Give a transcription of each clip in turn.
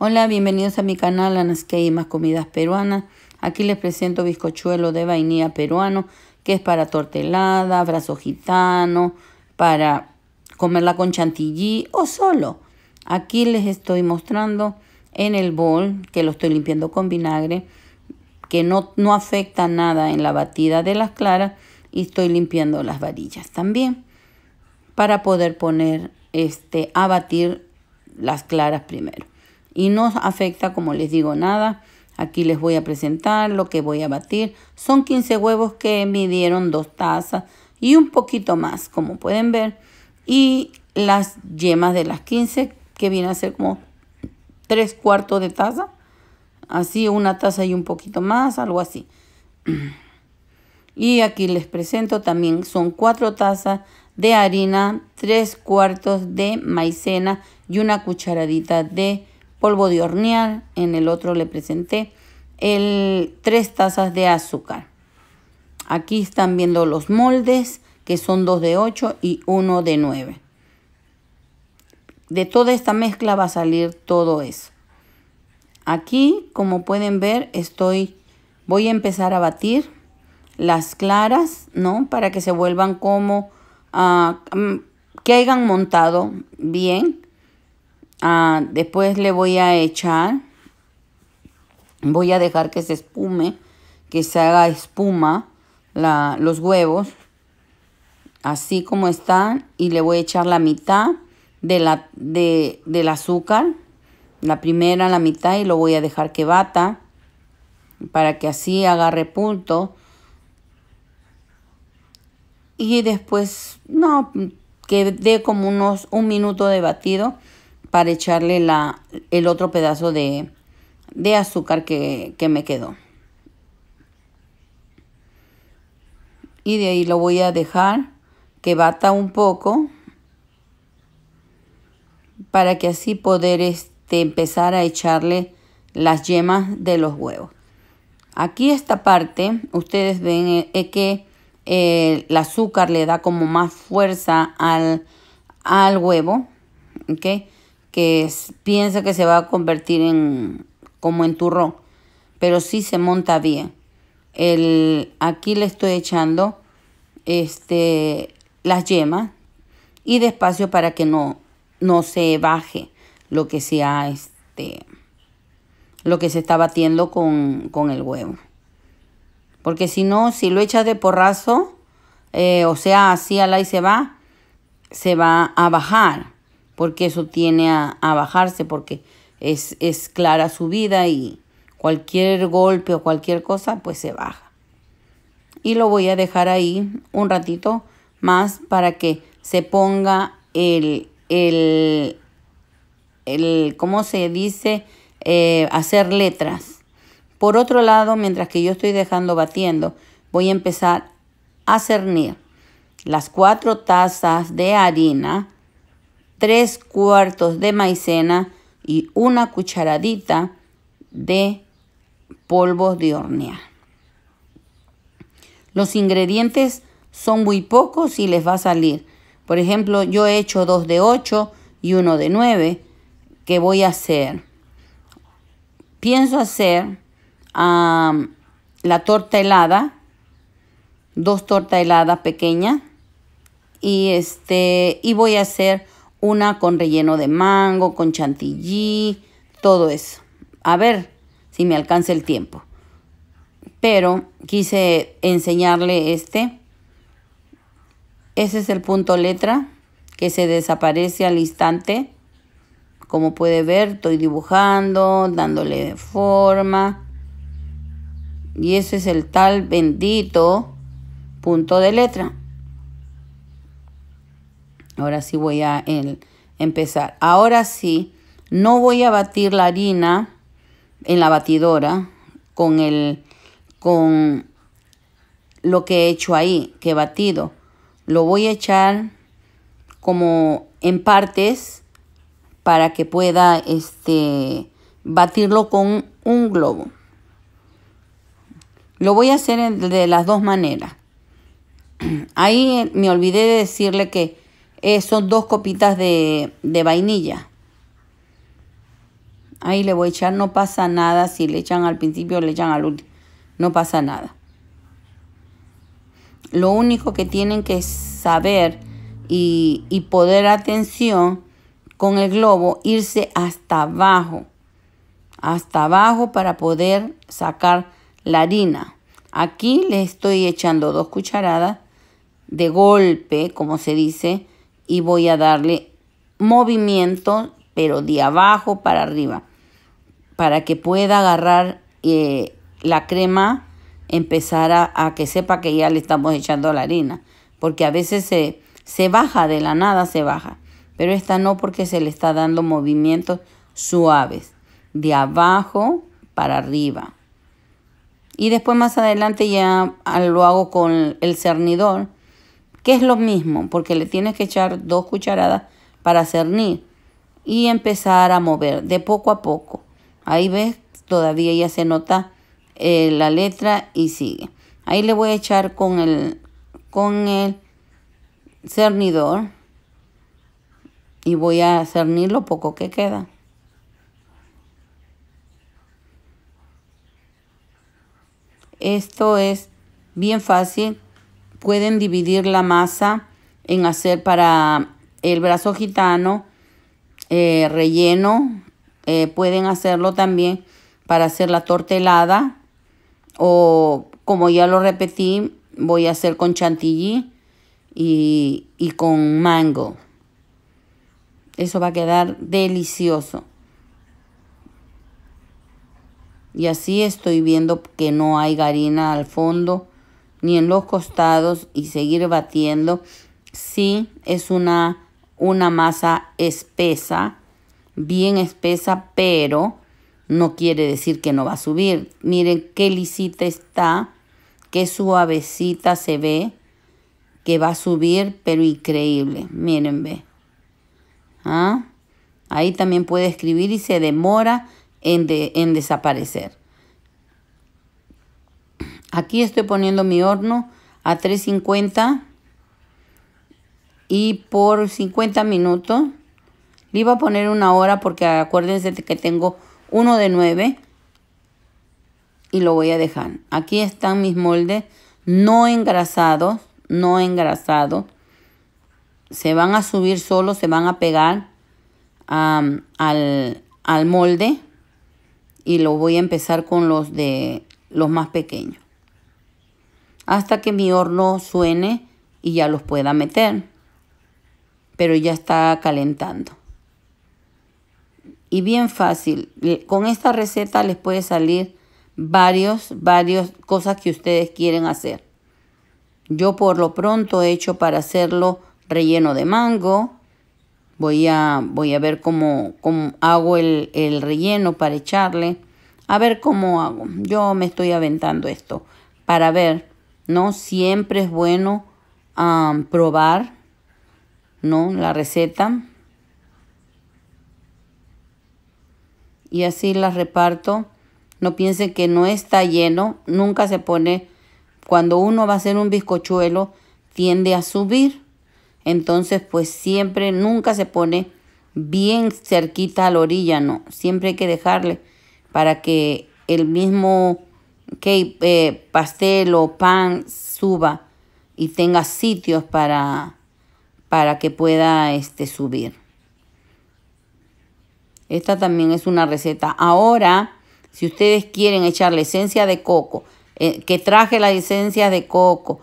Hola, bienvenidos a mi canal que y más comidas peruanas. Aquí les presento bizcochuelo de vainilla peruano, que es para tortelada, brazo gitano, para comerla con chantilly o solo. Aquí les estoy mostrando en el bol, que lo estoy limpiando con vinagre, que no, no afecta nada en la batida de las claras y estoy limpiando las varillas también para poder poner este a batir las claras primero y no afecta, como les digo, nada. Aquí les voy a presentar lo que voy a batir. Son 15 huevos que midieron dos tazas y un poquito más, como pueden ver. Y las yemas de las 15, que viene a ser como 3 cuartos de taza. Así, una taza y un poquito más, algo así. Y aquí les presento también, son 4 tazas de harina, 3 cuartos de maicena y una cucharadita de polvo de hornear, en el otro le presenté el, tres tazas de azúcar. Aquí están viendo los moldes, que son dos de 8 y uno de 9. De toda esta mezcla va a salir todo eso. Aquí, como pueden ver, estoy, voy a empezar a batir las claras, ¿no? Para que se vuelvan como, ah, mm, que hayan montado bien Ah, después le voy a echar, voy a dejar que se espume, que se haga espuma la, los huevos, así como están, y le voy a echar la mitad de la, de, del azúcar, la primera, la mitad, y lo voy a dejar que bata para que así agarre punto. Y después, no, que dé como unos un minuto de batido para echarle la, el otro pedazo de, azúcar que, me quedó. y de ahí lo voy a dejar que bata un poco para que así poder este, empezar a echarle las yemas de los huevos. Aquí esta parte, ustedes ven eh, que eh, el azúcar le da como más fuerza al, al huevo, ¿okay? piensa que se va a convertir en como en turrón, pero sí se monta bien. El, aquí le estoy echando este, las yemas y despacio para que no, no se baje lo que sea este lo que se está batiendo con, con el huevo. Porque si no, si lo echas de porrazo, eh, o sea, así al aire se va, se va a bajar porque eso tiene a, bajarse, porque es, clara su vida y cualquier golpe o cualquier cosa, pues se baja. Y lo voy a dejar ahí un ratito más para que se ponga el, el, el ¿cómo se dice? Eh, hacer letras. Por otro lado, mientras que yo estoy dejando batiendo, voy a empezar a cernir las cuatro tazas de harina 3 cuartos de maicena y una cucharadita de polvo de hornear. Los ingredientes son muy pocos y les va a salir. Por ejemplo, yo he hecho dos de 8 y uno de 9 que voy a hacer. Pienso hacer la torta helada, dos tortas heladas pequeña y este y voy a hacer una con relleno de mango, con chantilly, todo eso. A ver si me alcanza el tiempo. Pero quise enseñarle este. Ese es el punto letra que se desaparece al instante. Como puede ver, estoy dibujando, dándole forma. Y ese es el tal bendito punto de letra. Ahora sí voy a empezar. Ahora sí, no voy a batir la harina en la batidora con, el, con lo que he hecho ahí, que he batido. Lo voy a echar como en partes para que pueda este, batirlo con un globo. Lo voy a hacer de las dos maneras. Ahí me olvidé de decirle que eh, son dos copitas de, vainilla. Ahí le voy a echar, no pasa nada si le echan al principio le echan al último, no pasa nada. Lo único que tienen que saber y, y poder atención con el globo, irse hasta abajo, hasta abajo para poder sacar la harina. Aquí le estoy echando dos cucharadas de golpe, como se dice, y voy a darle movimiento, pero de abajo para arriba, para que pueda agarrar eh, la crema, empezar a, que sepa que ya le estamos echando la harina, porque a veces se, se baja, de la nada se baja, pero esta no porque se le está dando movimientos suaves, de abajo para arriba. Y después más adelante ya lo hago con el cernidor que es lo mismo, porque le tienes que echar dos cucharadas para cernir y empezar a mover de poco a poco. Ahí ves, todavía ya se nota eh, la letra y sigue. Ahí le voy a echar con el, con el cernidor y voy a cernir lo poco que queda. Esto es bien fácil pueden dividir la masa en hacer para el brazo gitano eh, relleno. Eh, pueden hacerlo también para hacer la tortelada o como ya lo repetí, voy a hacer con chantilly y, y con mango. Eso va a quedar delicioso. Y así estoy viendo que no hay harina al fondo ni en los costados y seguir batiendo. sí, es una, una masa espesa, bien espesa, pero no quiere decir que no va a subir. Miren qué lisita está, qué suavecita se ve, que va a subir, pero increíble. Miren, ve. ¿Ah? Ahí también puede escribir y se demora en desaparecer. Aquí estoy poniendo mi horno a 350 y por 50 minutos. Le iba a poner una hora porque acuérdense que tengo uno de 9 y lo voy a dejar. Aquí están mis moldes no engrasados, no engrasados. Se van a subir solo, se van a pegar al, al molde y lo voy a empezar con los de los más pequeños hasta que mi horno suene y ya los pueda meter. Pero ya está calentando. Y bien fácil, con esta receta les puede salir varios, varias cosas que ustedes quieren hacer. Yo por lo pronto he hecho para hacerlo relleno de mango. Voy a, voy a ver cómo, hago el, el relleno para echarle. A ver cómo hago. Yo me estoy aventando esto para ver ¿no? Siempre es bueno probar, ¿no? La receta. Y así la reparto. No piensen que no está lleno, nunca se pone. Cuando uno va a hacer un bizcochuelo, tiende a subir. Entonces, pues siempre, nunca se pone bien cerquita a la orilla, no. Siempre hay que dejarle para que el mismo que eh, pastel o pan suba y tenga sitios para, para que pueda este, subir. Esta también es una receta. Ahora, si ustedes quieren echarle esencia de coco, eh, que traje la esencia de coco,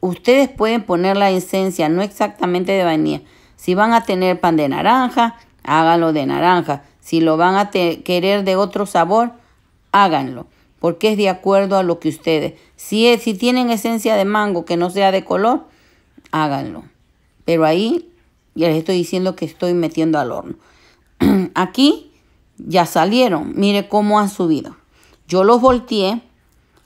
ustedes pueden poner la esencia, no exactamente de vainilla. Si van a tener pan de naranja, háganlo de naranja. Si lo van a querer de otro sabor, háganlo porque es de acuerdo a lo que ustedes. Si, es, si tienen esencia de mango que no sea de color, háganlo. Pero ahí ya les estoy diciendo que estoy metiendo al horno. Aquí ya salieron. Mire cómo han subido. Yo los volteé.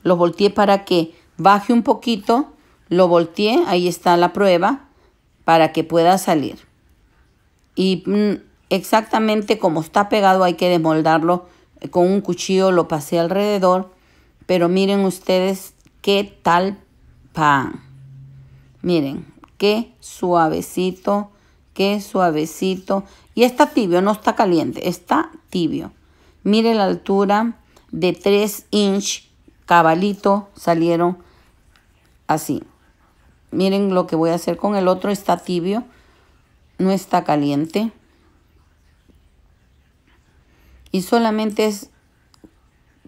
Los volteé para que baje un poquito. Lo volteé. Ahí está la prueba. Para que pueda salir. Y mm, exactamente como está pegado hay que desmoldarlo con un cuchillo lo pasé alrededor, pero miren ustedes qué tal pan. Miren, qué suavecito, qué suavecito. Y está tibio, no está caliente, está tibio. mire la altura de 3 inch, cabalito, salieron así. Miren lo que voy a hacer con el otro, está tibio, no está caliente y solamente es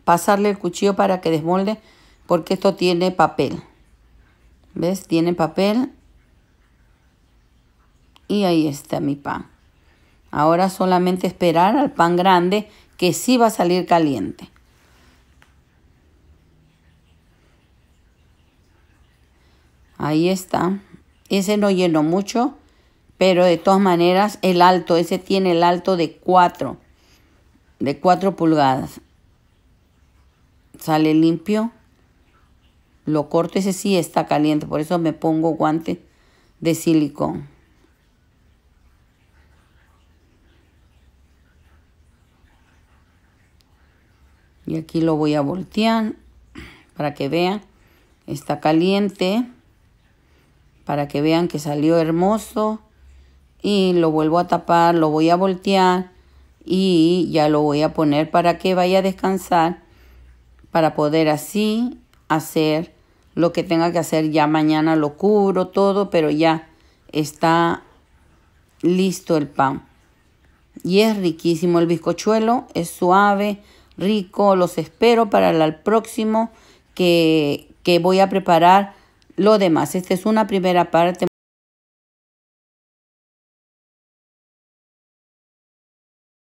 pasarle el cuchillo para que desmolde porque esto tiene papel. ¿Ves? Tiene papel. Y ahí está mi pan. Ahora solamente esperar al pan grande que sí va a salir caliente. Ahí está. Ese no lleno mucho, pero de todas maneras el alto, ese tiene el alto de 4 de 4 pulgadas. Sale limpio. Lo corto, ese sí está caliente, por eso me pongo guante de silicón. Y aquí lo voy a voltear para que vean. Está caliente. Para que vean que salió hermoso. Y lo vuelvo a tapar, lo voy a voltear y ya lo voy a poner para que vaya a descansar para poder así hacer lo que tenga que hacer ya mañana lo cubro todo pero ya está listo el pan y es riquísimo el bizcochuelo es suave rico los espero para el próximo que, que voy a preparar lo demás esta es una primera parte